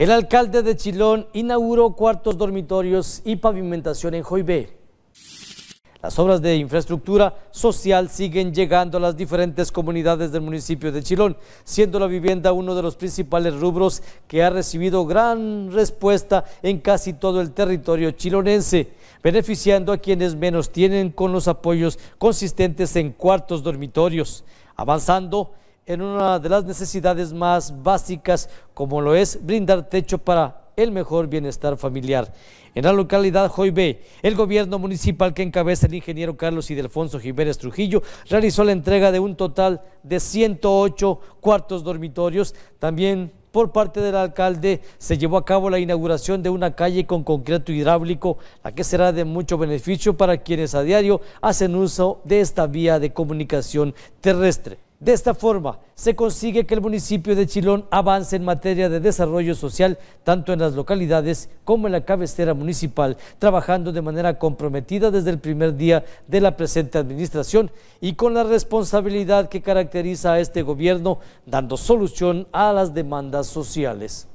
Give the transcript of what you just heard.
El alcalde de Chilón inauguró cuartos dormitorios y pavimentación en Joibé. Las obras de infraestructura social siguen llegando a las diferentes comunidades del municipio de Chilón, siendo la vivienda uno de los principales rubros que ha recibido gran respuesta en casi todo el territorio chilonense, beneficiando a quienes menos tienen con los apoyos consistentes en cuartos dormitorios, avanzando en una de las necesidades más básicas como lo es brindar techo para el mejor bienestar familiar. En la localidad Joybe, el gobierno municipal que encabeza el ingeniero Carlos Idelfonso Jiménez Trujillo realizó la entrega de un total de 108 cuartos dormitorios. También por parte del alcalde se llevó a cabo la inauguración de una calle con concreto hidráulico, la que será de mucho beneficio para quienes a diario hacen uso de esta vía de comunicación terrestre. De esta forma, se consigue que el municipio de Chilón avance en materia de desarrollo social, tanto en las localidades como en la cabecera municipal, trabajando de manera comprometida desde el primer día de la presente administración y con la responsabilidad que caracteriza a este gobierno, dando solución a las demandas sociales.